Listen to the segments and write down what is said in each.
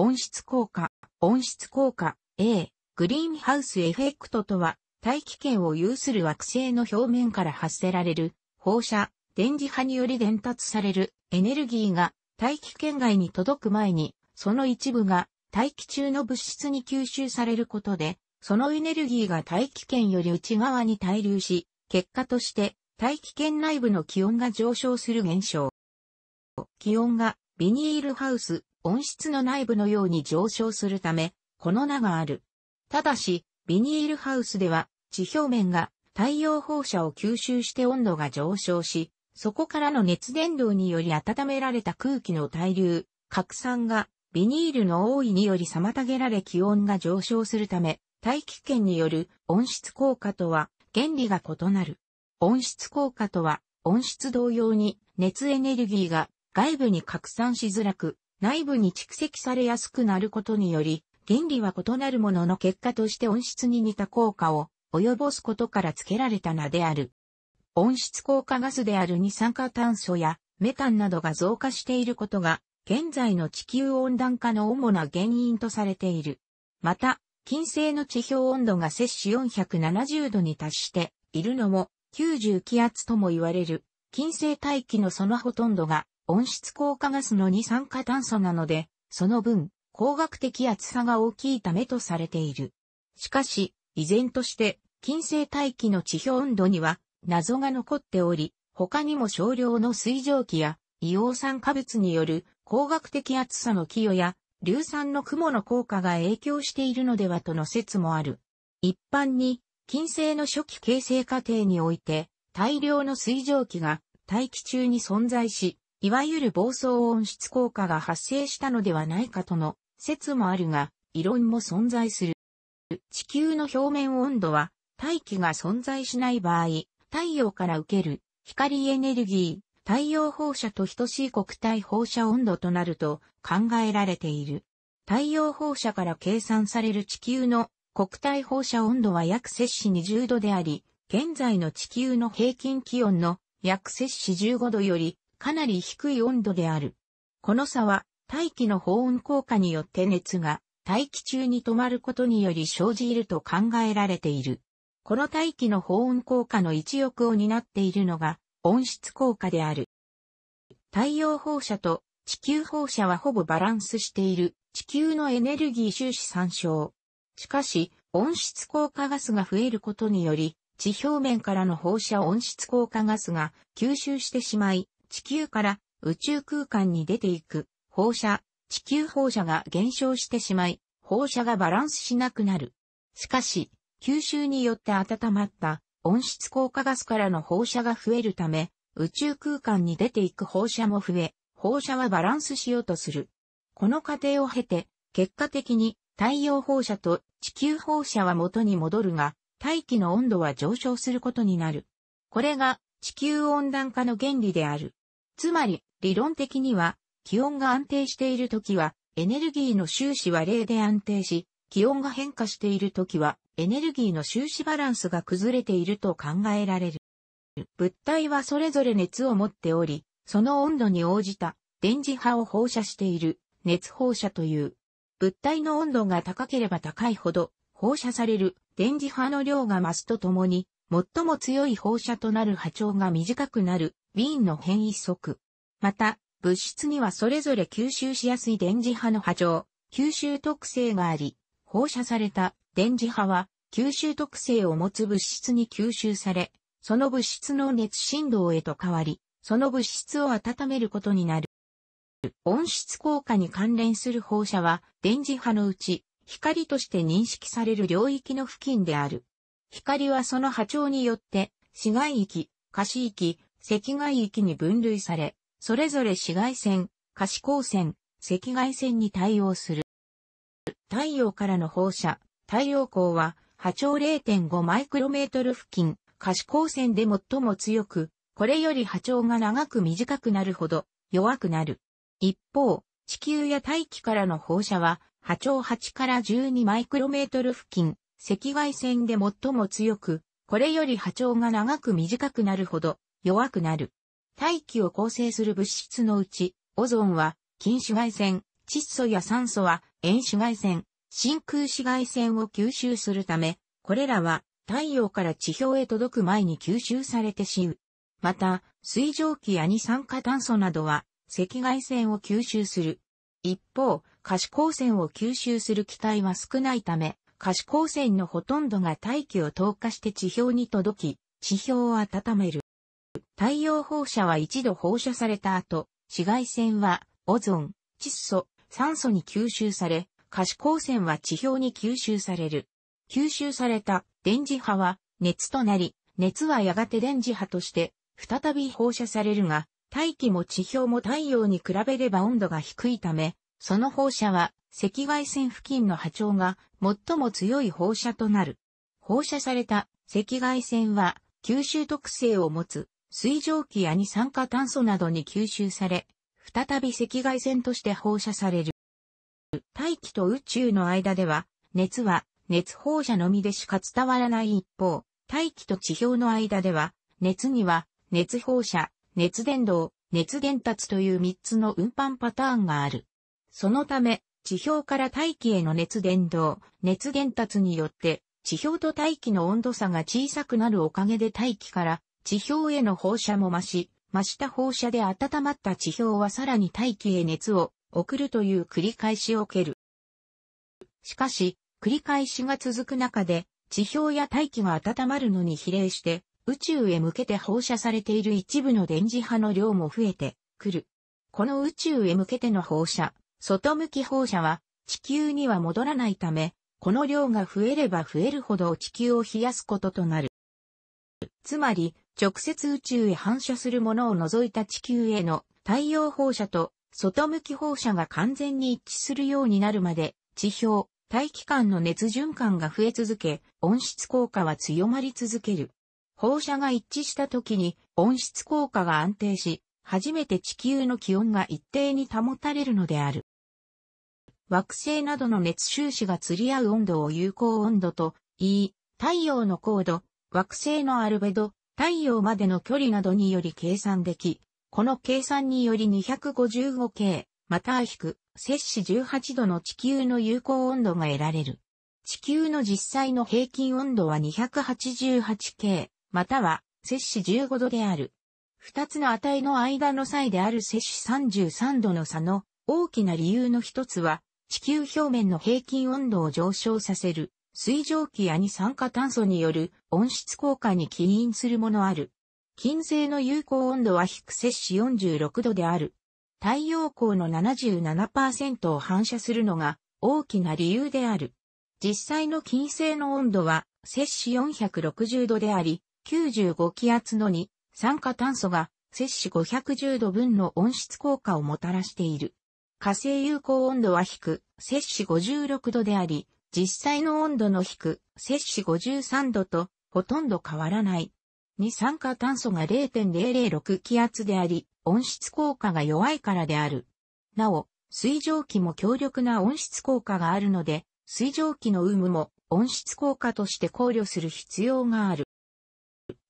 温室効果、温室効果、A、グリーンハウスエフェクトとは、大気圏を有する惑星の表面から発せられる、放射、電磁波により伝達されるエネルギーが大気圏外に届く前に、その一部が大気中の物質に吸収されることで、そのエネルギーが大気圏より内側に滞留し、結果として大気圏内部の気温が上昇する現象。気温がビニールハウス、温室の内部のように上昇するため、この名がある。ただし、ビニールハウスでは、地表面が太陽放射を吸収して温度が上昇し、そこからの熱伝導により温められた空気の対流、拡散がビニールの多いにより妨げられ気温が上昇するため、大気圏による温室効果とは原理が異なる。温室効果とは温室同様に熱エネルギーが外部に拡散しづらく、内部に蓄積されやすくなることにより、原理は異なるものの結果として温室に似た効果を及ぼすことから付けられた名である。温室効果ガスである二酸化炭素やメタンなどが増加していることが、現在の地球温暖化の主な原因とされている。また、金星の地表温度が摂氏470度に達しているのも、90気圧とも言われる、金星大気のそのほとんどが温室効果ガスの二酸化炭素なので、その分、工学的厚さが大きいためとされている。しかし、依然として、金星大気の地表温度には謎が残っており、他にも少量の水蒸気や硫黄酸化物による工学的暑さの寄与や硫酸の雲の効果が影響しているのではとの説もある。一般に、金星の初期形成過程において、大量の水蒸気が大気中に存在し、いわゆる暴走温室効果が発生したのではないかとの説もあるが、異論も存在する。地球の表面温度は、大気が存在しない場合、太陽から受ける光エネルギー、太陽放射と等しい国体放射温度となると考えられている。太陽放射から計算される地球の国体放射温度は約摂氏20度であり、現在の地球の平均気温の約摂氏15度よりかなり低い温度である。この差は、大気の保温効果によって熱が大気中に止まることにより生じると考えられている。この大気の保温効果の一翼を担っているのが温室効果である。太陽放射と地球放射はほぼバランスしている地球のエネルギー収支参照。しかし、温室効果ガスが増えることにより、地表面からの放射温室効果ガスが吸収してしまい、地球から宇宙空間に出ていく放射、地球放射が減少してしまい、放射がバランスしなくなる。しかし、吸収によって温まった温室効果ガスからの放射が増えるため、宇宙空間に出ていく放射も増え、放射はバランスしようとする。この過程を経て、結果的に太陽放射と地球放射は元に戻るが、大気の温度は上昇することになる。これが地球温暖化の原理である。つまり、理論的には、気温が安定している時は、エネルギーの収支は0で安定し、気温が変化している時は、エネルギーの収支バランスが崩れていると考えられる。物体はそれぞれ熱を持っており、その温度に応じた電磁波を放射している熱放射という。物体の温度が高ければ高いほど放射される電磁波の量が増すとともに最も強い放射となる波長が短くなる、ウィーンの変異則。また、物質にはそれぞれ吸収しやすい電磁波の波長、吸収特性があり、放射された電磁波は吸収特性を持つ物質に吸収され、その物質の熱振動へと変わり、その物質を温めることになる。温室効果に関連する放射は、電磁波のうち、光として認識される領域の付近である。光はその波長によって、紫外域、可視域、赤外域に分類され、それぞれ紫外線、可視光線、赤外線に対応する。太陽からの放射、太陽光は波長0.5マイクロメートル付近、可視光線で最も強く、これより波長が長く短くなるほど弱くなる。一方、地球や大気からの放射は波長8から12マイクロメートル付近、赤外線で最も強く、これより波長が長く短くなるほど弱くなる。大気を構成する物質のうち、オゾンは近紫外線、窒素や酸素は遠紫外線、真空紫外線を吸収するため、これらは太陽から地表へ届く前に吸収されて死ぬ。また、水蒸気や二酸化炭素などは赤外線を吸収する。一方、可視光線を吸収する気体は少ないため、可視光線のほとんどが大気を透過して地表に届き、地表を温める。太陽放射は一度放射された後、紫外線はオゾン、窒素、酸素に吸収され、可視光線は地表に吸収される。吸収された電磁波は熱となり、熱はやがて電磁波として再び放射されるが、大気も地表も太陽に比べれば温度が低いため、その放射は赤外線付近の波長が最も強い放射となる。放射された赤外線は吸収特性を持つ水蒸気や二酸化炭素などに吸収され、再び赤外線として放射される。大気と宇宙の間では、熱は熱放射のみでしか伝わらない一方、大気と地表の間では、熱には熱放射、熱伝導、熱伝達という三つの運搬パターンがある。そのため、地表から大気への熱伝導、熱伝達によって、地表と大気の温度差が小さくなるおかげで大気から地表への放射も増し、増した放射で温まった地表はさらに大気へ熱を送るという繰り返しを受ける。しかし、繰り返しが続く中で、地表や大気が温まるのに比例して、宇宙へ向けて放射されている一部の電磁波の量も増えてくる。この宇宙へ向けての放射外向き放射は地球には戻らないため、この量が増えれば増えるほど地球を冷やすこととなる。つまり、直接宇宙へ反射するものを除いた地球への太陽放射と外向き放射が完全に一致するようになるまで、地表、大気間の熱循環が増え続け、温室効果は強まり続ける。放射が一致した時に温室効果が安定し、初めて地球の気温が一定に保たれるのである。惑星などの熱収支が釣り合う温度を有効温度と言い、太陽の高度、惑星のアルベド、太陽までの距離などにより計算でき、この計算により 255K、または引く、摂氏18度の地球の有効温度が得られる。地球の実際の平均温度は 288K、または摂氏15度である。二つの値の間の際である摂氏33度の差の大きな理由の一つは、地球表面の平均温度を上昇させる、水蒸気や二酸化炭素による温室効果に起因するものある。金星の有効温度は低摂氏46度である。太陽光の77%を反射するのが大きな理由である。実際の金星の温度は摂氏460度であり、95気圧の2、酸化炭素が摂氏510度分の温室効果をもたらしている。火星有効温度は低、摂氏56度であり、実際の温度の低、摂氏53度とほとんど変わらない。二酸化炭素が0.006気圧であり、温室効果が弱いからである。なお、水蒸気も強力な温室効果があるので、水蒸気の有無も温室効果として考慮する必要がある。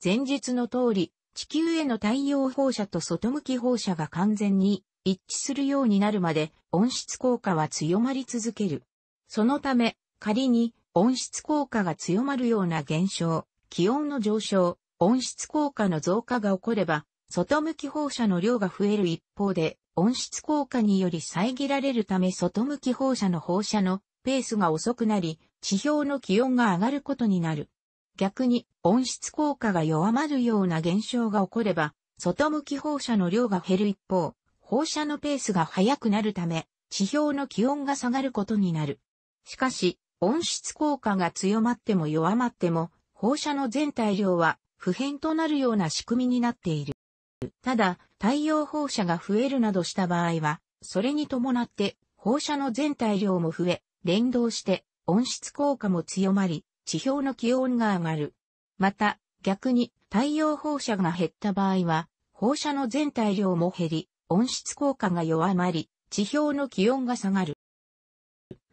前述の通り、地球への太陽放射と外向き放射が完全に一致するようになるまで温室効果は強まり続ける。そのため、仮に温室効果が強まるような現象、気温の上昇、温室効果の増加が起これば、外向き放射の量が増える一方で、温室効果により遮られるため外向き放射の放射のペースが遅くなり、地表の気温が上がることになる。逆に温室効果が弱まるような現象が起これば、外向き放射の量が減る一方、放射のペースが速くなるため、地表の気温が下がることになる。しかし、温室効果が強まっても弱まっても、放射の全体量は不変となるような仕組みになっている。ただ、太陽放射が増えるなどした場合は、それに伴って放射の全体量も増え、連動して温室効果も強まり、地表の気温が上がる。また、逆に太陽放射が減った場合は、放射の全体量も減り、温室効果が弱まり、地表の気温が下がる。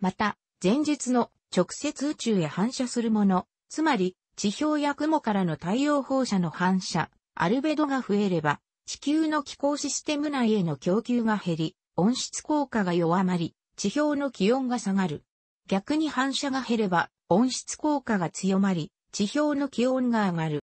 また、前述の直接宇宙へ反射するもの、つまり地表や雲からの太陽放射の反射、アルベドが増えれば、地球の気候システム内への供給が減り、温室効果が弱まり、地表の気温が下がる。逆に反射が減れば、温室効果が強まり、地表の気温が上がる。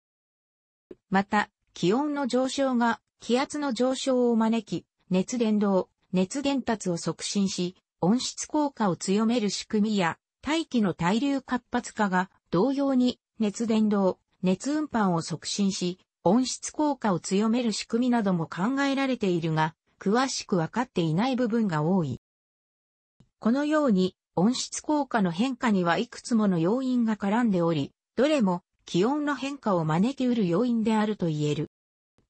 また、気温の上昇が気圧の上昇を招き、熱伝導、熱伝達を促進し、温室効果を強める仕組みや、大気の対流活発化が同様に熱伝導、熱運搬を促進し、温室効果を強める仕組みなども考えられているが、詳しくわかっていない部分が多い。このように、温室効果の変化にはいくつもの要因が絡んでおり、どれも気温の変化を招き得る要因であると言える。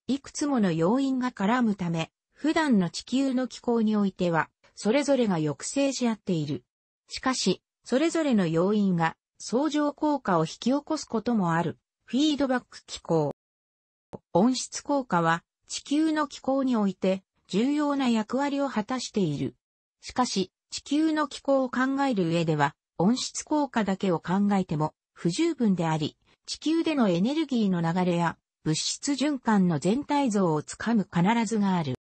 いくつもの要因が絡むため、普段の地球の気候においては、それぞれが抑制し合っている。しかし、それぞれの要因が相乗効果を引き起こすこともある、フィードバック気候。温室効果は地球の気候において重要な役割を果たしている。しかし、地球の気候を考える上では、温室効果だけを考えても不十分であり、地球でのエネルギーの流れや物質循環の全体像をつかむ必ずがある。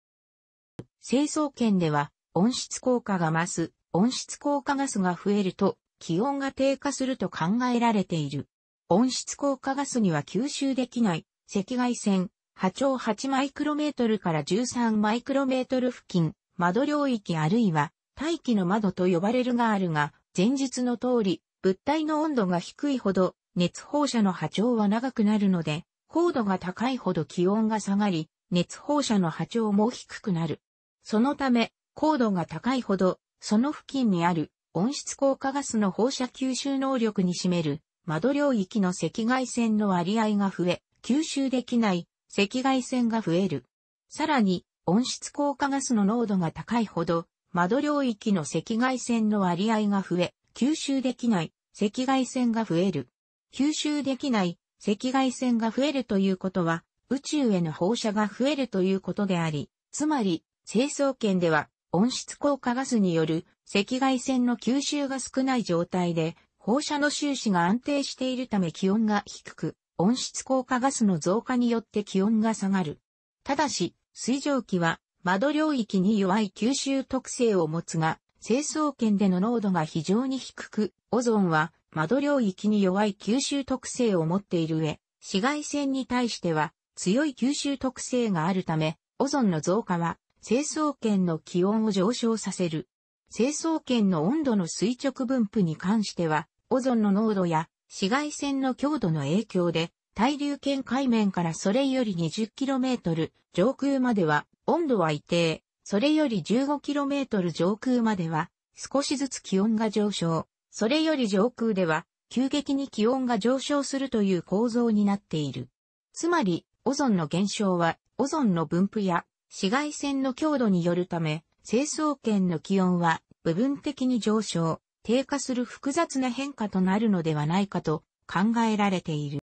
成層圏では温室効果が増す、温室効果ガスが増えると気温が低下すると考えられている。温室効果ガスには吸収できない赤外線、波長8マイクロメートルから13マイクロメートル付近、窓領域あるいは大気の窓と呼ばれるがあるが、前述の通り、物体の温度が低いほど熱放射の波長は長くなるので、高度が高いほど気温が下がり、熱放射の波長も低くなる。そのため、高度が高いほど、その付近にある温室効果ガスの放射吸収能力に占める窓領域の赤外線の割合が増え、吸収できない赤外線が増える。さらに、温室効果ガスの濃度が高いほど、窓領域の赤外線の割合が増え、吸収できない赤外線が増える。吸収できない赤外線が増えるということは、宇宙への放射が増えるということであり、つまり、成層圏では温室効果ガスによる赤外線の吸収が少ない状態で、放射の収支が安定しているため気温が低く、温室効果ガスの増加によって気温が下がる。ただし、水蒸気は窓領域に弱い吸収特性を持つが、成層圏での濃度が非常に低く、オゾンは窓領域に弱い吸収特性を持っている上、紫外線に対しては強い吸収特性があるため、オゾンの増加は成層圏の気温を上昇させる。成層圏の温度の垂直分布に関しては、オゾンの濃度や紫外線の強度の影響で、対流圏海面からそれより 20km 上空までは温度は一定、それより 15km 上空までは少しずつ気温が上昇。それより上空では、急激に気温が上昇するという構造になっている。つまり、オゾンの減少は、オゾンの分布や紫外線の強度によるため、成層圏の気温は部分的に上昇、低下する複雑な変化となるのではないかと考えられている。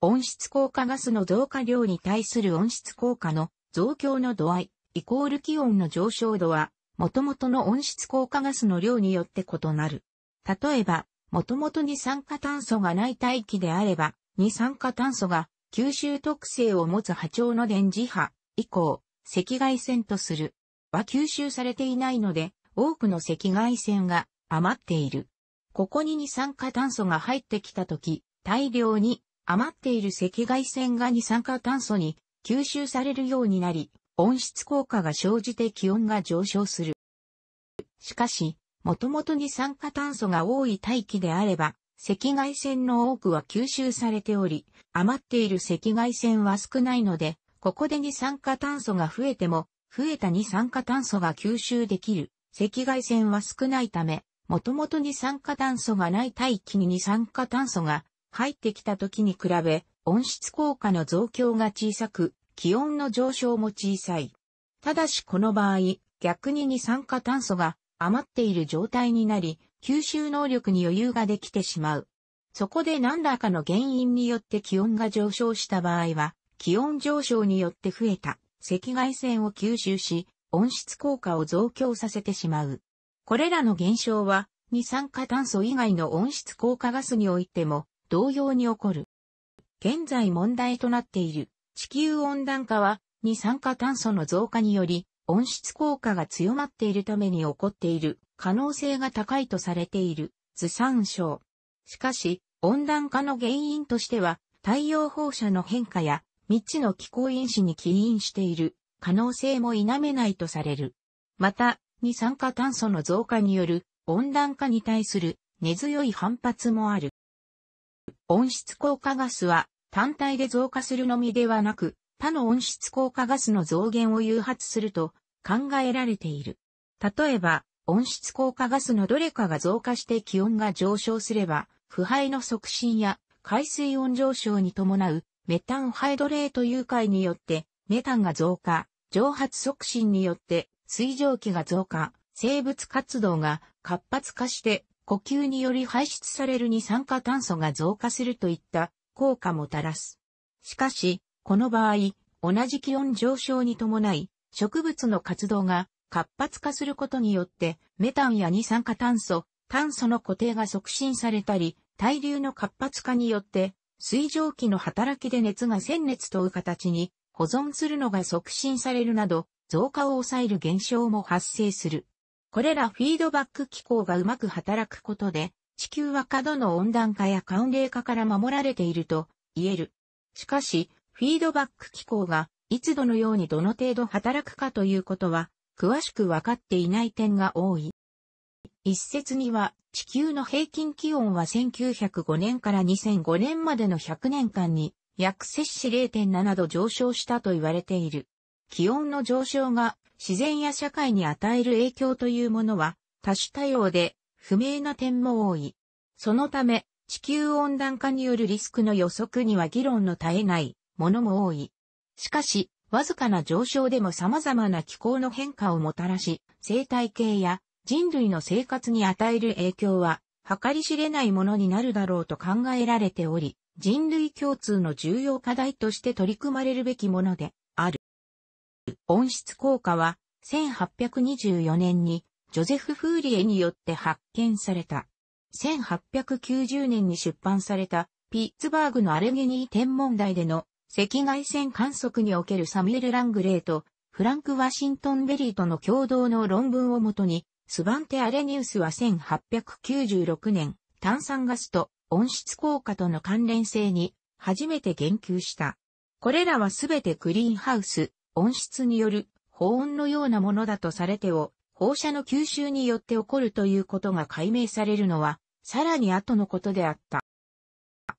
温室効果ガスの増加量に対する温室効果の増強の度合い、イコール気温の上昇度は元々の温室効果ガスの量によって異なる。例えば、元々二酸化炭素がない大気であれば、二酸化炭素が吸収特性を持つ波長の電磁波以降、赤外線とする。は吸収されていないので、多くの赤外線が余っている。ここに二酸化炭素が入ってきたとき、大量に余っている赤外線が二酸化炭素に吸収されるようになり、温室効果が生じて気温が上昇する。しかし、もともと二酸化炭素が多い大気であれば、赤外線の多くは吸収されており、余っている赤外線は少ないので、ここで二酸化炭素が増えても、増えた二酸化炭素が吸収できる赤外線は少ないため、もともと二酸化炭素がない大気に二酸化炭素が入ってきた時に比べ、温室効果の増強が小さく、気温の上昇も小さい。ただしこの場合、逆に二酸化炭素が余っている状態になり、吸収能力に余裕ができてしまう。そこで何らかの原因によって気温が上昇した場合は、気温上昇によって増えた赤外線を吸収し、温室効果を増強させてしまう。これらの現象は、二酸化炭素以外の温室効果ガスにおいても同様に起こる。現在問題となっている地球温暖化は、二酸化炭素の増加により、温室効果が強まっているために起こっている可能性が高いとされている図産症。しかし、温暖化の原因としては、太陽放射の変化や未知の気候因子に起因している可能性も否めないとされる。また、二酸化炭素の増加による温暖化に対する根強い反発もある。温室効果ガスは単体で増加するのみではなく、他の温室効果ガスの増減を誘発すると考えられている。例えば、温室効果ガスのどれかが増加して気温が上昇すれば、腐敗の促進や海水温上昇に伴うメタンハイドレート誘拐によってメタンが増加、蒸発促進によって水蒸気が増加、生物活動が活発化して呼吸により排出される二酸化炭素が増加するといった効果もたらす。しかし、この場合、同じ気温上昇に伴い、植物の活動が活発化することによって、メタンや二酸化炭素、炭素の固定が促進されたり、対流の活発化によって、水蒸気の働きで熱が鮮熱という形に保存するのが促進されるなど、増加を抑える現象も発生する。これらフィードバック機構がうまく働くことで、地球は過度の温暖化や寒冷化から守られていると言える。しかし、フィードバック機構がいつどのようにどの程度働くかということは、詳しくわかっていない点が多い。一説には、地球の平均気温は1905年から2005年までの100年間に、約摂氏0.7度上昇したと言われている。気温の上昇が自然や社会に与える影響というものは多種多様で不明な点も多い。そのため、地球温暖化によるリスクの予測には議論の絶えないものも多い。しかし、わずかな上昇でも様々な気候の変化をもたらし、生態系や人類の生活に与える影響は、計り知れないものになるだろうと考えられており、人類共通の重要課題として取り組まれるべきものである。温室効果は、1824年にジョゼフ・フーリエによって発見された。1890年に出版された、ピッツバーグのアレゲニー天文台での赤外線観測におけるサミュエル・ラングレーとフランク・ワシントン・ベリーとの共同の論文をもとに、スバンテ・アレニウスは1896年、炭酸ガスと温室効果との関連性に初めて言及した。これらはすべてクリーンハウス、温室による保温のようなものだとされてを放射の吸収によって起こるということが解明されるのは、さらに後のことであった。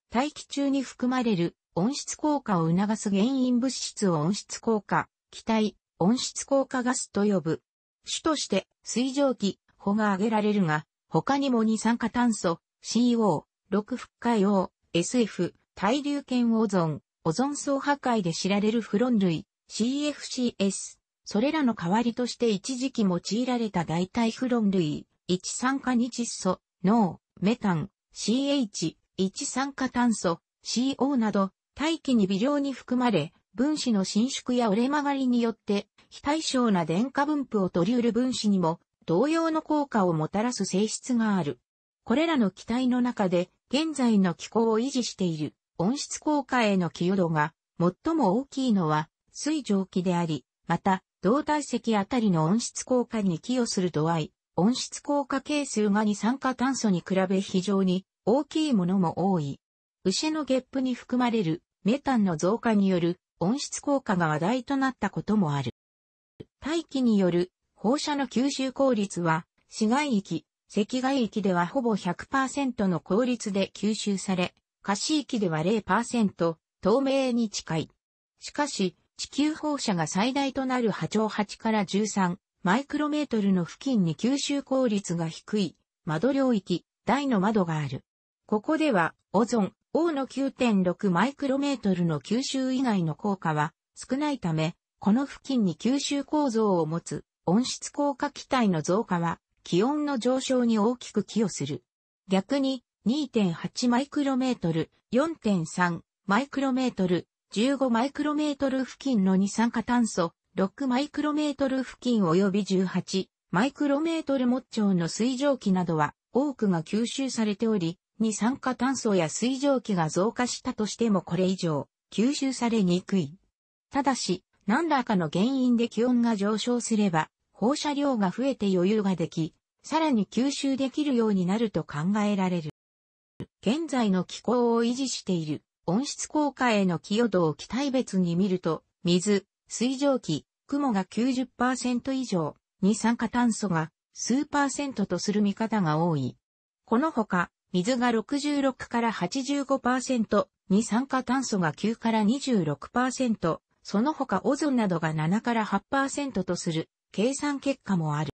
大気中に含まれる温室効果を促す原因物質を温室効果、気体、温室効果ガスと呼ぶ。主として水蒸気、保が挙げられるが、他にも二酸化炭素、CO、6復ッ用、SF、対流圏オゾン、オゾン層破壊で知られるフロン類、CFCS、それらの代わりとして一時期用いられた代替フロン類、一酸化二窒素、脳、メタン、CH、一酸化炭素、CO など、大気に微量に含まれ、分子の伸縮や折れ曲がりによって、非対称な電荷分布を取り得る分子にも、同様の効果をもたらす性質がある。これらの気体の中で、現在の気候を維持している温室効果への寄与度が最も大きいのは水蒸気であり、また胴体積あたりの温室効果に寄与する度合い、温室効果係数が二酸化炭素に比べ非常に大きいものも多い。牛のゲップに含まれるメタンの増加による温室効果が話題となったこともある。大気による放射の吸収効率は、市外域、赤外域ではほぼ100%の効率で吸収され、可視域では0%、透明に近い。しかし、地球放射が最大となる波長8から13マイクロメートルの付近に吸収効率が低い窓領域、大の窓がある。ここでは、オゾン、O の9.6マイクロメートルの吸収以外の効果は少ないため、この付近に吸収構造を持つ温室効果気体の増加は気温の上昇に大きく寄与する。逆に2.8マイクロメートル、4.3マイクロメートル、15マイクロメートル付近の二酸化炭素、6マイクロメートル付近及び18マイクロメートルもっちょンの水蒸気などは多くが吸収されており、二酸化炭素や水蒸気が増加したとしてもこれ以上吸収されにくい。ただし、何らかの原因で気温が上昇すれば、放射量が増えて余裕ができ、さらに吸収できるようになると考えられる。現在の気候を維持している温室効果への寄与度を期待別に見ると、水、水蒸気、雲が90%以上、二酸化炭素が数とする見方が多い。このほか、水が66から85%、二酸化炭素が9から26%、その他オゾンなどが7から8%とする計算結果もある。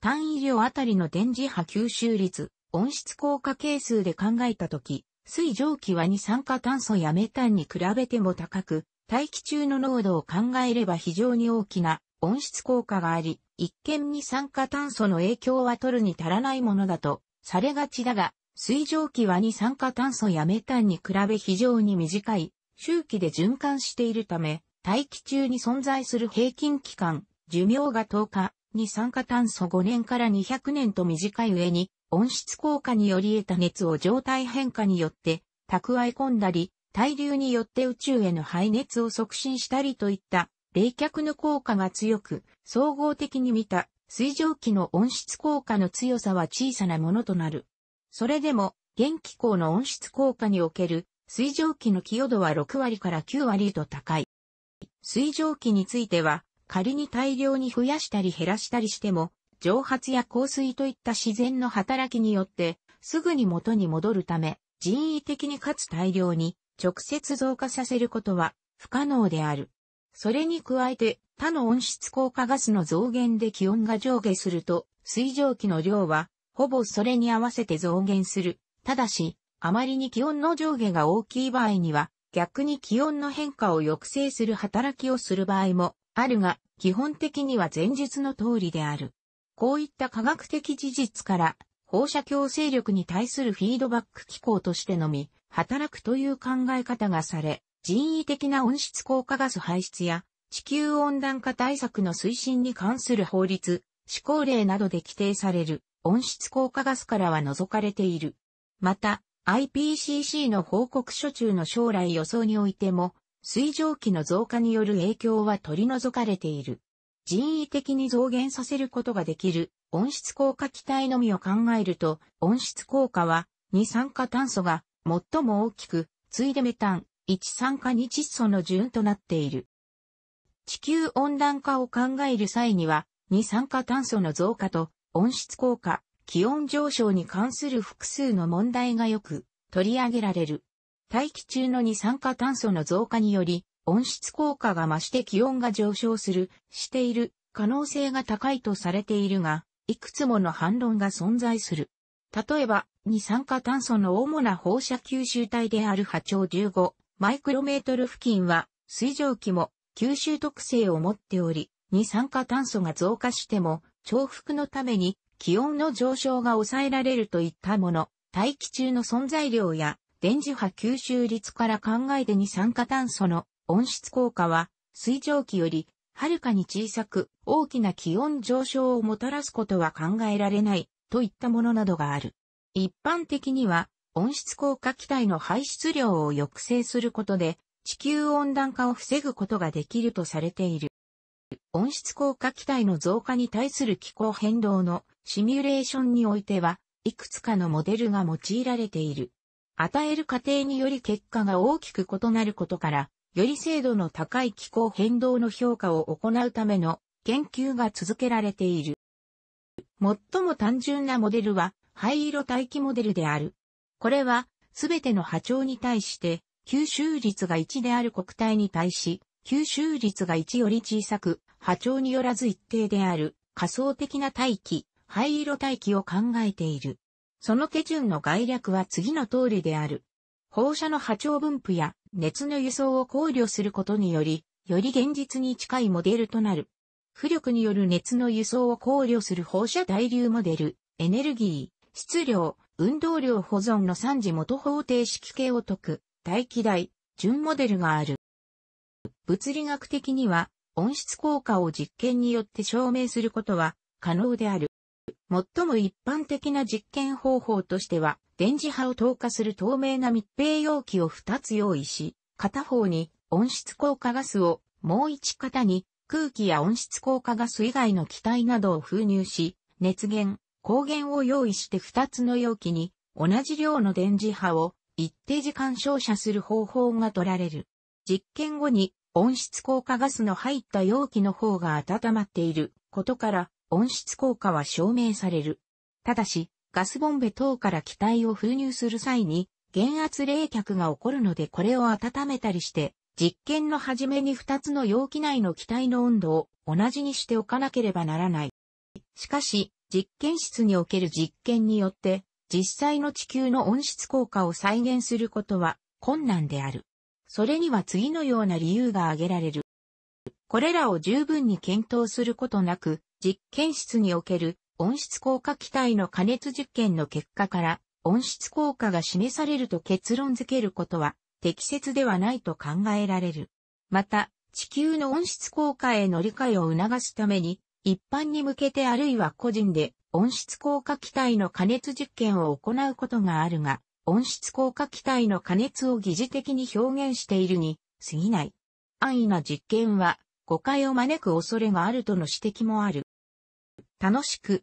単位量あたりの電磁波吸収率、温室効果係数で考えたとき、水蒸気は二酸化炭素やメタンに比べても高く、大気中の濃度を考えれば非常に大きな温室効果があり、一見二酸化炭素の影響は取るに足らないものだとされがちだが、水蒸気は二酸化炭素やメタンに比べ非常に短い周期で循環しているため、大気中に存在する平均期間、寿命が10日、二酸化炭素5年から200年と短い上に、温室効果により得た熱を状態変化によって蓄え込んだり、対流によって宇宙への排熱を促進したりといった冷却の効果が強く、総合的に見た水蒸気の温室効果の強さは小さなものとなる。それでも、現気候の温室効果における水蒸気の寄与度は6割から9割と高い。水蒸気については、仮に大量に増やしたり減らしたりしても、蒸発や香水といった自然の働きによって、すぐに元に戻るため、人為的にかつ大量に直接増加させることは不可能である。それに加えて他の温室効果ガスの増減で気温が上下すると水蒸気の量はほぼそれに合わせて増減する。ただし、あまりに気温の上下が大きい場合には逆に気温の変化を抑制する働きをする場合もあるが、基本的には前述の通りである。こういった科学的事実から、放射強制力に対するフィードバック機構としてのみ、働くという考え方がされ、人為的な温室効果ガス排出や、地球温暖化対策の推進に関する法律、施行令などで規定される温室効果ガスからは除かれている。また、IPCC の報告書中の将来予想においても、水蒸気の増加による影響は取り除かれている。人為的に増減させることができる温室効果気体のみを考えると、温室効果は二酸化炭素が最も大きく、次いでメタン、一酸化二窒素の順となっている。地球温暖化を考える際には、二酸化炭素の増加と温室効果、気温上昇に関する複数の問題がよく取り上げられる。大気中の二酸化炭素の増加により、温室効果が増して気温が上昇する、している可能性が高いとされているが、いくつもの反論が存在する。例えば、二酸化炭素の主な放射吸収体である波長15マイクロメートル付近は、水蒸気も吸収特性を持っており、二酸化炭素が増加しても、重複のために気温の上昇が抑えられるといったもの、大気中の存在量や電磁波吸収率から考えて二酸化炭素の温室効果は、水蒸気より、はるかに小さく、大きな気温上昇をもたらすことは考えられない、といったものなどがある。一般的には、温室効果気体の排出量を抑制することで、地球温暖化を防ぐことができるとされている。温室効果気体の増加に対する気候変動のシミュレーションにおいては、いくつかのモデルが用いられている。与える過程により結果が大きく異なることから、より精度の高い気候変動の評価を行うための研究が続けられている。最も単純なモデルは灰色待気モデルである。これはすべての波長に対して吸収率が1である国体に対し吸収率が1より小さく波長によらず一定である仮想的な大気、灰色待気を考えている。その手順の概略は次の通りである。放射の波長分布や熱の輸送を考慮することにより、より現実に近いモデルとなる。浮力による熱の輸送を考慮する放射対流モデル、エネルギー、質量、運動量保存の3次元方程式系を解く、大気代、準モデルがある。物理学的には、温室効果を実験によって証明することは可能である。最も一般的な実験方法としては、電磁波を透過する透明な密閉容器を2つ用意し、片方に温室効果ガスを、もう一方に空気や温室効果ガス以外の気体などを封入し、熱源、光源を用意して2つの容器に同じ量の電磁波を一定時間照射する方法が取られる。実験後に温室効果ガスの入った容器の方が温まっていることから温室効果は証明される。ただし、ガスボンベ等から気体を封入する際に、減圧冷却が起こるのでこれを温めたりして、実験の始めに2つの容器内の気体の温度を同じにしておかなければならない。しかし、実験室における実験によって、実際の地球の温室効果を再現することは困難である。それには次のような理由が挙げられる。これらを十分に検討することなく、実験室における温室効果気体の加熱実験の結果から、温室効果が示されると結論付けることは適切ではないと考えられる。また、地球の温室効果への理解を促すために、一般に向けてあるいは個人で温室効果気体の加熱実験を行うことがあるが、温室効果気体の加熱を疑似的に表現しているに過ぎない。安易な実験は誤解を招く恐れがあるとの指摘もある。楽しく